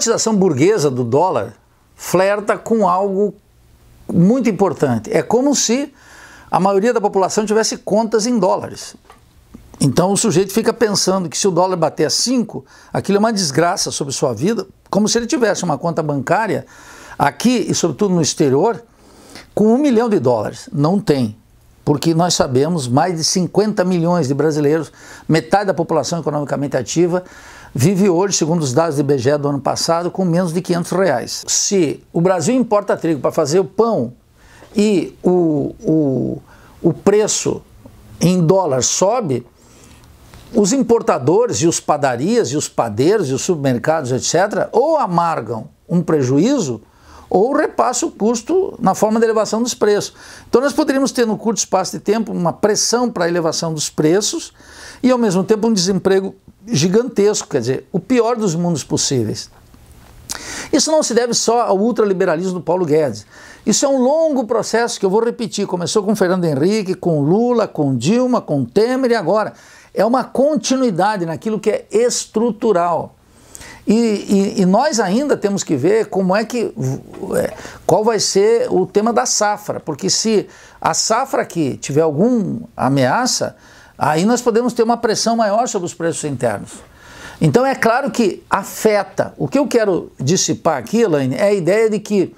privatização burguesa do dólar flerta com algo muito importante. É como se a maioria da população tivesse contas em dólares. Então o sujeito fica pensando que se o dólar bater a 5, aquilo é uma desgraça sobre sua vida, como se ele tivesse uma conta bancária aqui e sobretudo no exterior com um milhão de dólares. Não tem porque nós sabemos mais de 50 milhões de brasileiros, metade da população economicamente ativa, vive hoje, segundo os dados do IBGE do ano passado, com menos de 500 reais. Se o Brasil importa trigo para fazer o pão e o, o, o preço em dólar sobe, os importadores e os padarias e os padeiros e os supermercados, etc., ou amargam um prejuízo ou repassa o custo na forma de elevação dos preços. Então nós poderíamos ter no curto espaço de tempo uma pressão para a elevação dos preços e ao mesmo tempo um desemprego gigantesco, quer dizer, o pior dos mundos possíveis. Isso não se deve só ao ultraliberalismo do Paulo Guedes. Isso é um longo processo que eu vou repetir. Começou com Fernando Henrique, com Lula, com Dilma, com Temer e agora. É uma continuidade naquilo que é estrutural. E, e, e, nós ainda temos que ver como é que é, qual vai ser o tema da safra, porque se a safra aqui tiver alguma ameaça, aí nós podemos ter uma pressão maior sobre os preços internos. Então é claro que afeta. O que eu quero dissipar aqui, Elaine, é a ideia de que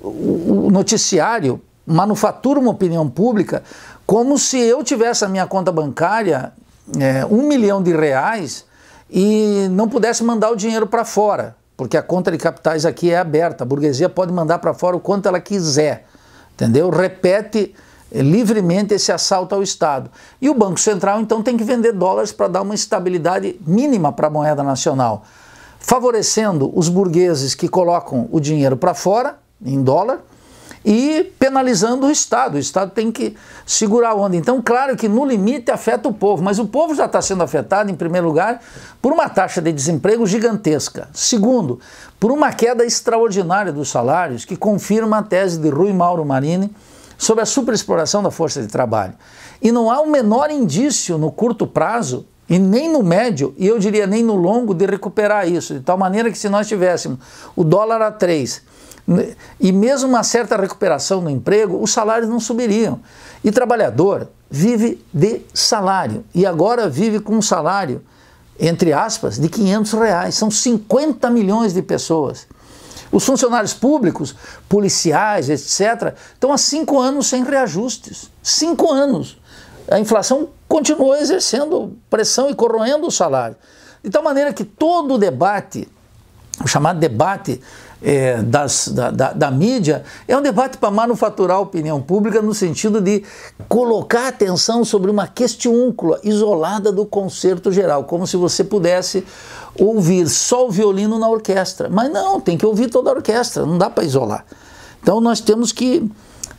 o noticiário manufatura uma opinião pública como se eu tivesse a minha conta bancária é, um milhão de reais e não pudesse mandar o dinheiro para fora, porque a conta de capitais aqui é aberta, a burguesia pode mandar para fora o quanto ela quiser, entendeu? Repete eh, livremente esse assalto ao Estado. E o Banco Central então tem que vender dólares para dar uma estabilidade mínima para a moeda nacional, favorecendo os burgueses que colocam o dinheiro para fora em dólar e penalizando o Estado. O Estado tem que segurar a onda. Então, claro que no limite afeta o povo, mas o povo já está sendo afetado, em primeiro lugar, por uma taxa de desemprego gigantesca. Segundo, por uma queda extraordinária dos salários, que confirma a tese de Rui Mauro Marini sobre a superexploração da força de trabalho. E não há o menor indício no curto prazo e nem no médio, e eu diria nem no longo, de recuperar isso, de tal maneira que se nós tivéssemos o dólar a 3 né? e mesmo uma certa recuperação no emprego, os salários não subiriam. E trabalhador vive de salário e agora vive com um salário, entre aspas, de 500 reais. São 50 milhões de pessoas. Os funcionários públicos, policiais, etc., estão há cinco anos sem reajustes. Cinco anos. A inflação continuou exercendo pressão e corroendo o salário. De tal maneira que todo o debate, o chamado debate é, das, da, da, da mídia, é um debate para manufaturar a opinião pública no sentido de colocar atenção sobre uma questiúncula isolada do concerto geral, como se você pudesse ouvir só o violino na orquestra. Mas não, tem que ouvir toda a orquestra, não dá para isolar. Então nós temos que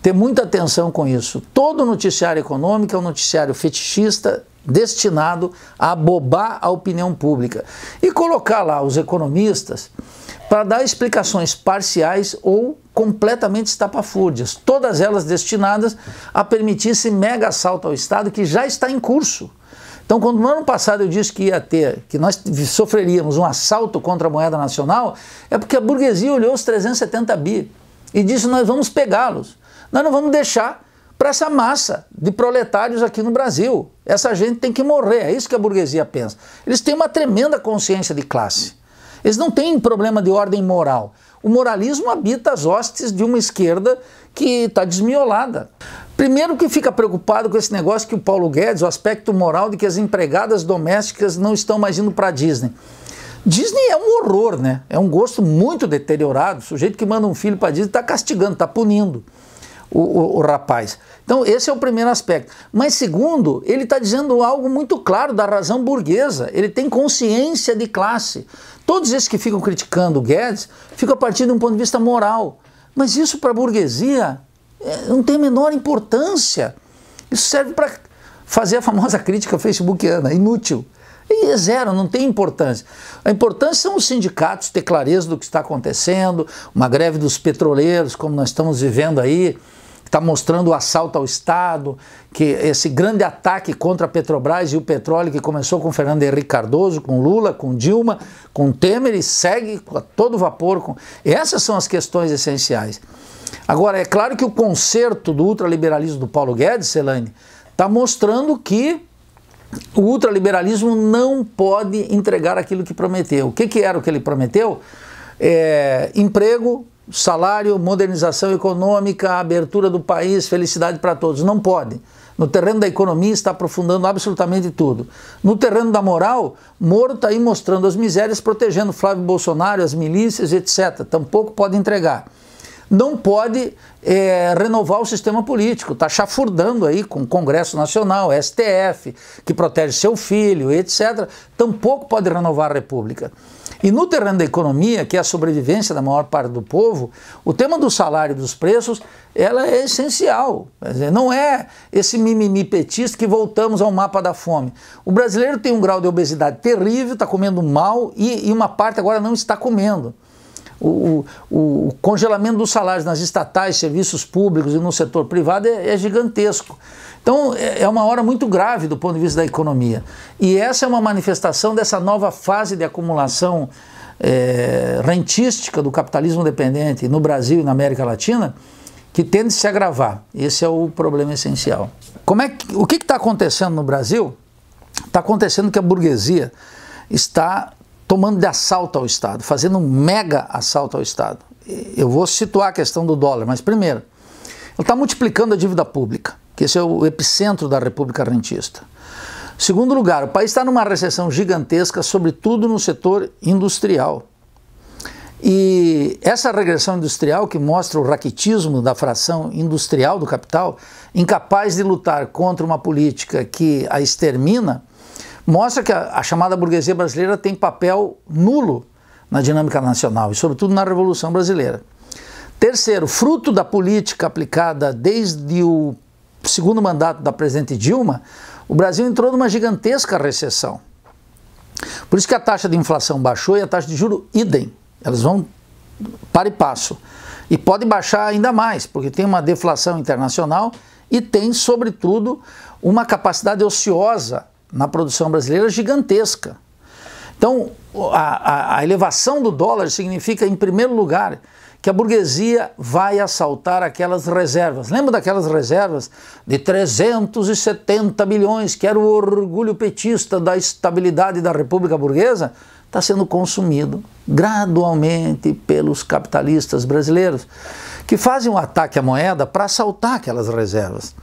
ter muita atenção com isso. Todo noticiário econômico é um noticiário fetichista destinado a abobar a opinião pública. E colocar lá os economistas para dar explicações parciais ou completamente estapafúrdias, todas elas destinadas a permitir esse mega assalto ao Estado que já está em curso. Então, quando no ano passado eu disse que ia ter, que nós sofreríamos um assalto contra a moeda nacional, é porque a burguesia olhou os 370 bi e disse: nós vamos pegá-los, nós não vamos deixar para essa massa de proletários aqui no Brasil. Essa gente tem que morrer, é isso que a burguesia pensa. Eles têm uma tremenda consciência de classe. Eles não têm problema de ordem moral. O moralismo habita as hostes de uma esquerda que está desmiolada. Primeiro que fica preocupado com esse negócio que o Paulo Guedes, o aspecto moral de que as empregadas domésticas não estão mais indo para a Disney. Disney é um horror, né? É um gosto muito deteriorado. O sujeito que manda um filho para Disney está castigando, está punindo o, o, o, rapaz. Então, esse é o primeiro aspecto. Mas, segundo, ele está dizendo algo muito claro da razão burguesa. Ele tem consciência de classe. Todos esses que ficam criticando o Guedes ficam a partir de um ponto de vista moral. Mas isso para a burguesia é, não tem a menor importância. Isso serve para fazer a famosa crítica facebookiana, inútil. E é zero, não tem importância. A importância são os sindicatos ter clareza do que está acontecendo, uma greve dos petroleiros, como nós estamos vivendo aí, está mostrando o assalto ao Estado, que esse grande ataque contra a Petrobras e o petróleo que começou com Fernando Henrique Cardoso, com Lula, com Dilma, com Temer e segue a todo vapor. Com... Essas são as questões essenciais. Agora, é claro que o conserto do ultraliberalismo do Paulo Guedes, Elaine, está mostrando que o ultraliberalismo não pode entregar aquilo que prometeu. O que, que era o que ele prometeu? É, emprego, salário, modernização econômica, abertura do país, felicidade para todos. Não pode. No terreno da economia está aprofundando absolutamente tudo. No terreno da moral, Moro está aí mostrando as misérias, protegendo Flávio Bolsonaro, as milícias, etc. Tampouco pode entregar. Não pode é, renovar o sistema político, está chafurdando aí com o Congresso Nacional, STF, que protege seu filho, etc. Tampouco pode renovar a República. E no terreno da economia, que é a sobrevivência da maior parte do povo, o tema do salário e dos preços, ela é essencial. Dizer, não é esse mimimi petista que voltamos ao mapa da fome. O brasileiro tem um grau de obesidade terrível, está comendo mal e, e uma parte agora não está comendo o, o, o, congelamento dos salários nas estatais, serviços públicos e no setor privado é, é gigantesco. Então é, é uma hora muito grave do ponto de vista da economia. E essa é uma manifestação dessa nova fase de acumulação é, rentística do capitalismo dependente no Brasil e na América Latina que tende a se agravar. Esse é o problema essencial. Como é que, o que está acontecendo no Brasil? Está acontecendo que a burguesia está tomando de assalto ao Estado, fazendo um mega assalto ao Estado. Eu vou situar a questão do dólar, mas primeiro, ele está multiplicando a dívida pública, que esse é o epicentro da República Rentista. Segundo lugar, o país está numa recessão gigantesca, sobretudo no setor industrial. E essa regressão industrial, que mostra o raquitismo da fração industrial do capital, incapaz de lutar contra uma política que a extermina, mostra que a, a chamada burguesia brasileira tem papel nulo na dinâmica nacional e, sobretudo, na Revolução Brasileira. Terceiro, fruto da política aplicada desde o segundo mandato da presidente Dilma, o Brasil entrou numa gigantesca recessão. Por isso que a taxa de inflação baixou e a taxa de juro idem. Elas vão para e passo. E pode baixar ainda mais, porque tem uma deflação internacional e tem, sobretudo, uma capacidade ociosa na produção brasileira gigantesca. Então, a, a, a elevação do dólar significa, em primeiro lugar, que a burguesia vai assaltar aquelas reservas. Lembra daquelas reservas de 370 bilhões, que era o orgulho petista da estabilidade da República Burguesa? Está sendo consumido gradualmente pelos capitalistas brasileiros, que fazem um ataque à moeda para assaltar aquelas reservas.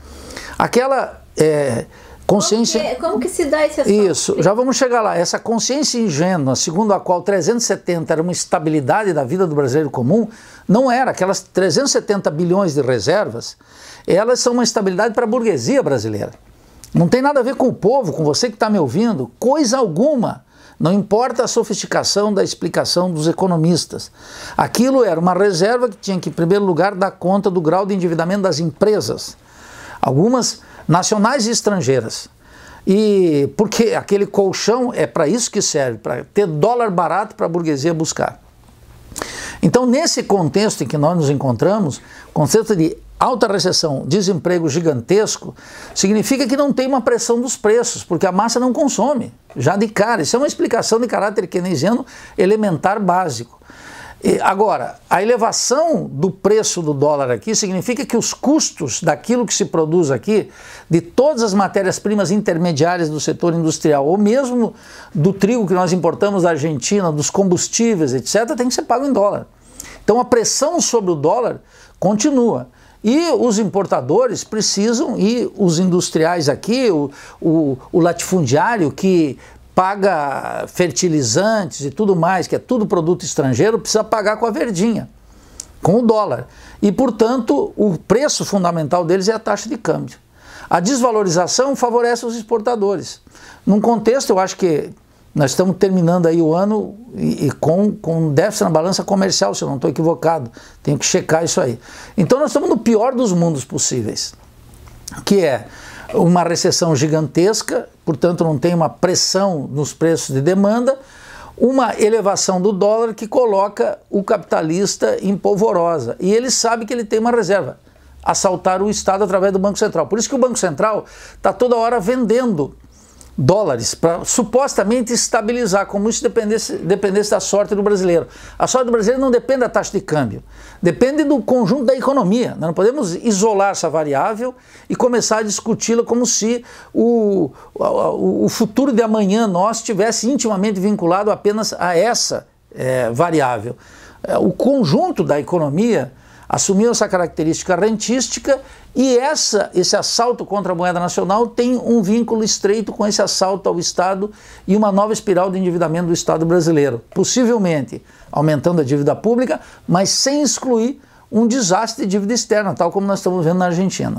Aquela. É, Consciência. Como que, como que se dá esse assunto? Isso, já vamos chegar lá. Essa consciência ingênua, segundo a qual 370 era uma estabilidade da vida do brasileiro comum, não era. Aquelas 370 bilhões de reservas, elas são uma estabilidade para a burguesia brasileira. Não tem nada a ver com o povo, com você que está me ouvindo, coisa alguma. Não importa a sofisticação da explicação dos economistas. Aquilo era uma reserva que tinha que, em primeiro lugar, dar conta do grau de endividamento das empresas. Algumas nacionais e estrangeiras. E porque aquele colchão é para isso que serve, para ter dólar barato para a burguesia buscar. Então, nesse contexto em que nós nos encontramos, contexto de alta recessão, desemprego gigantesco, significa que não tem uma pressão dos preços, porque a massa não consome, já de cara. Isso é uma explicação de caráter keynesiano elementar básico agora, a elevação do preço do dólar aqui significa que os custos daquilo que se produz aqui, de todas as matérias-primas intermediárias do setor industrial, ou mesmo do trigo que nós importamos da Argentina, dos combustíveis, etc., tem que ser pago em dólar. Então a pressão sobre o dólar continua. E os importadores precisam, e os industriais aqui, o, o, o latifundiário que paga fertilizantes e tudo mais, que é tudo produto estrangeiro, precisa pagar com a verdinha, com o dólar. E, portanto, o preço fundamental deles é a taxa de câmbio. A desvalorização favorece os exportadores. Num contexto, eu acho que nós estamos terminando aí o ano e, e com, com déficit na balança comercial, se eu não estou equivocado. Tenho que checar isso aí. Então nós estamos no pior dos mundos possíveis, que é uma recessão gigantesca, portanto não tem uma pressão nos preços de demanda, uma elevação do dólar que coloca o capitalista em polvorosa. E ele sabe que ele tem uma reserva, assaltar o Estado através do Banco Central. Por isso que o Banco Central está toda hora vendendo dólares para supostamente estabilizar, como isso dependesse, dependesse da sorte do brasileiro. A sorte do brasileiro não depende da taxa de câmbio, depende do conjunto da economia. Nós não podemos isolar essa variável e começar a discuti-la como se o, o, o, futuro de amanhã nós estivesse intimamente vinculado apenas a essa é, variável. Eh, o conjunto da economia assumiu essa característica rentística e essa, esse assalto contra a moeda nacional tem um vínculo estreito com esse assalto ao Estado e uma nova espiral de endividamento do Estado brasileiro, possivelmente aumentando a dívida pública, mas sem excluir um desastre de dívida externa, tal como nós estamos vendo na Argentina.